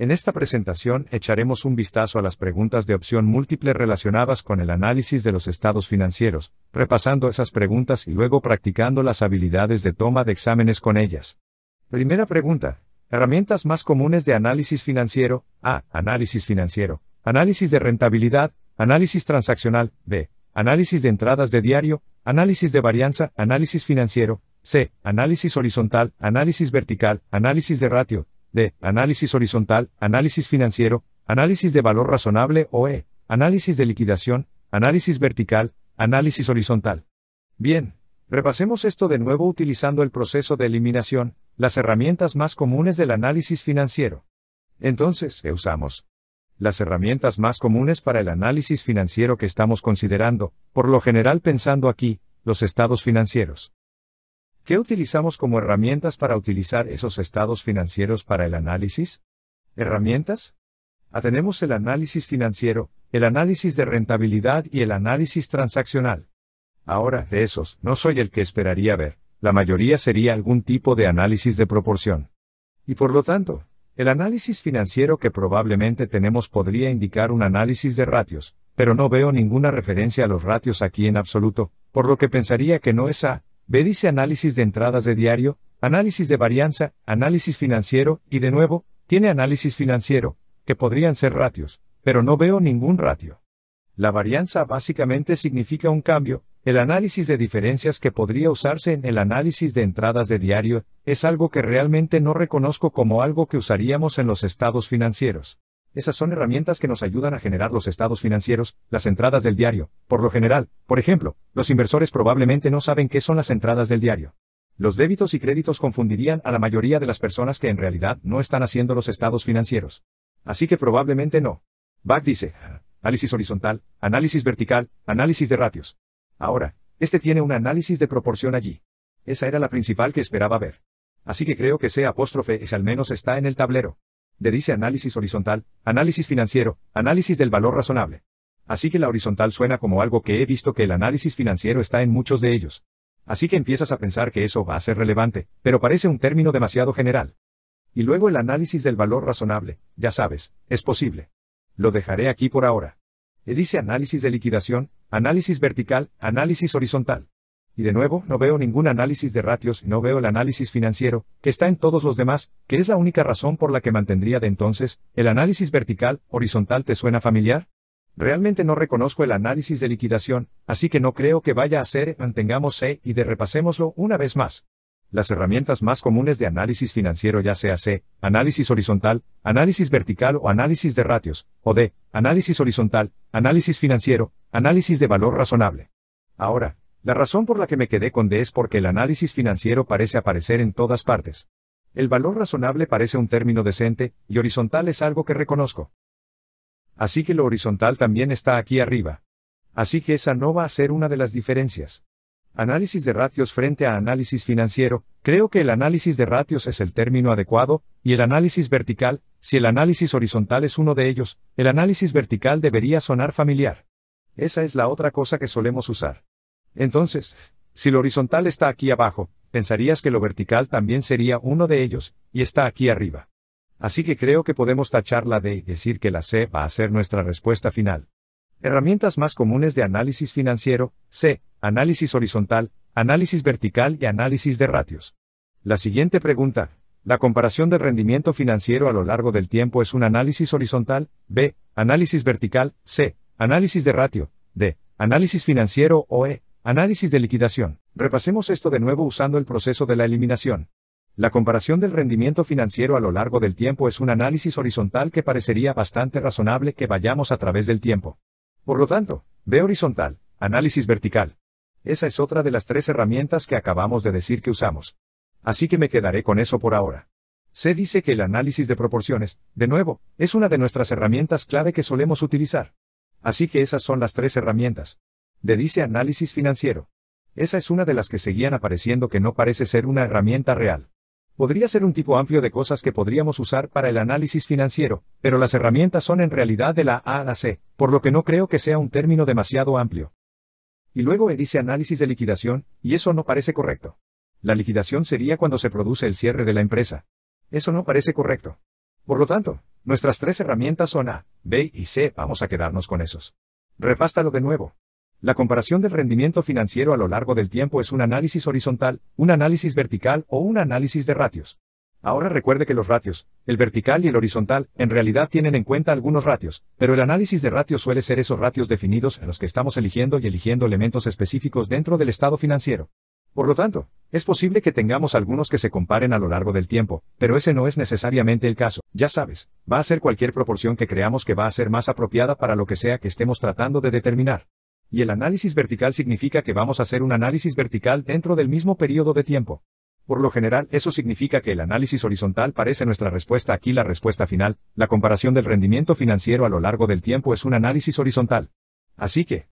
En esta presentación echaremos un vistazo a las preguntas de opción múltiple relacionadas con el análisis de los estados financieros, repasando esas preguntas y luego practicando las habilidades de toma de exámenes con ellas. Primera pregunta. Herramientas más comunes de análisis financiero. A. Análisis financiero. Análisis de rentabilidad. Análisis transaccional. B. Análisis de entradas de diario. Análisis de varianza. Análisis financiero. C. Análisis horizontal. Análisis vertical. Análisis de ratio de análisis horizontal, análisis financiero, análisis de valor razonable o E, análisis de liquidación, análisis vertical, análisis horizontal. Bien, repasemos esto de nuevo utilizando el proceso de eliminación, las herramientas más comunes del análisis financiero. Entonces, usamos? Las herramientas más comunes para el análisis financiero que estamos considerando, por lo general pensando aquí, los estados financieros. ¿Qué utilizamos como herramientas para utilizar esos estados financieros para el análisis? ¿Herramientas? Atenemos tenemos el análisis financiero, el análisis de rentabilidad y el análisis transaccional. Ahora, de esos, no soy el que esperaría ver, la mayoría sería algún tipo de análisis de proporción. Y por lo tanto, el análisis financiero que probablemente tenemos podría indicar un análisis de ratios, pero no veo ninguna referencia a los ratios aquí en absoluto, por lo que pensaría que no es A, B dice análisis de entradas de diario, análisis de varianza, análisis financiero, y de nuevo, tiene análisis financiero, que podrían ser ratios, pero no veo ningún ratio. La varianza básicamente significa un cambio, el análisis de diferencias que podría usarse en el análisis de entradas de diario, es algo que realmente no reconozco como algo que usaríamos en los estados financieros. Esas son herramientas que nos ayudan a generar los estados financieros, las entradas del diario. Por lo general, por ejemplo, los inversores probablemente no saben qué son las entradas del diario. Los débitos y créditos confundirían a la mayoría de las personas que en realidad no están haciendo los estados financieros. Así que probablemente no. Bach dice, análisis horizontal, análisis vertical, análisis de ratios. Ahora, este tiene un análisis de proporción allí. Esa era la principal que esperaba ver. Así que creo que ese apóstrofe es al menos está en el tablero dice análisis horizontal, análisis financiero, análisis del valor razonable. Así que la horizontal suena como algo que he visto que el análisis financiero está en muchos de ellos. Así que empiezas a pensar que eso va a ser relevante, pero parece un término demasiado general. Y luego el análisis del valor razonable, ya sabes, es posible. Lo dejaré aquí por ahora. Le dice análisis de liquidación, análisis vertical, análisis horizontal y de nuevo, no veo ningún análisis de ratios, no veo el análisis financiero, que está en todos los demás, que es la única razón por la que mantendría de entonces, el análisis vertical, horizontal, ¿te suena familiar? Realmente no reconozco el análisis de liquidación, así que no creo que vaya a ser, mantengamos C y de repasémoslo una vez más. Las herramientas más comunes de análisis financiero ya sea C, análisis horizontal, análisis vertical o análisis de ratios, o D, análisis horizontal, análisis financiero, análisis de valor razonable. Ahora, la razón por la que me quedé con D es porque el análisis financiero parece aparecer en todas partes. El valor razonable parece un término decente, y horizontal es algo que reconozco. Así que lo horizontal también está aquí arriba. Así que esa no va a ser una de las diferencias. Análisis de ratios frente a análisis financiero, creo que el análisis de ratios es el término adecuado, y el análisis vertical, si el análisis horizontal es uno de ellos, el análisis vertical debería sonar familiar. Esa es la otra cosa que solemos usar. Entonces, si lo horizontal está aquí abajo, pensarías que lo vertical también sería uno de ellos, y está aquí arriba. Así que creo que podemos tachar la D y decir que la C va a ser nuestra respuesta final. Herramientas más comunes de análisis financiero, C, análisis horizontal, análisis vertical y análisis de ratios. La siguiente pregunta, la comparación del rendimiento financiero a lo largo del tiempo es un análisis horizontal, B, análisis vertical, C, análisis de ratio, D, análisis financiero o E, Análisis de liquidación. Repasemos esto de nuevo usando el proceso de la eliminación. La comparación del rendimiento financiero a lo largo del tiempo es un análisis horizontal que parecería bastante razonable que vayamos a través del tiempo. Por lo tanto, ve horizontal, análisis vertical. Esa es otra de las tres herramientas que acabamos de decir que usamos. Así que me quedaré con eso por ahora. Se dice que el análisis de proporciones, de nuevo, es una de nuestras herramientas clave que solemos utilizar. Así que esas son las tres herramientas de dice análisis financiero. Esa es una de las que seguían apareciendo que no parece ser una herramienta real. Podría ser un tipo amplio de cosas que podríamos usar para el análisis financiero, pero las herramientas son en realidad de la A a la C, por lo que no creo que sea un término demasiado amplio. Y luego E dice análisis de liquidación, y eso no parece correcto. La liquidación sería cuando se produce el cierre de la empresa. Eso no parece correcto. Por lo tanto, nuestras tres herramientas son A, B y C, vamos a quedarnos con esos. Repástalo de nuevo. La comparación del rendimiento financiero a lo largo del tiempo es un análisis horizontal, un análisis vertical o un análisis de ratios. Ahora recuerde que los ratios, el vertical y el horizontal, en realidad tienen en cuenta algunos ratios, pero el análisis de ratios suele ser esos ratios definidos a los que estamos eligiendo y eligiendo elementos específicos dentro del estado financiero. Por lo tanto, es posible que tengamos algunos que se comparen a lo largo del tiempo, pero ese no es necesariamente el caso, ya sabes, va a ser cualquier proporción que creamos que va a ser más apropiada para lo que sea que estemos tratando de determinar. Y el análisis vertical significa que vamos a hacer un análisis vertical dentro del mismo periodo de tiempo. Por lo general, eso significa que el análisis horizontal parece nuestra respuesta aquí la respuesta final, la comparación del rendimiento financiero a lo largo del tiempo es un análisis horizontal. Así que,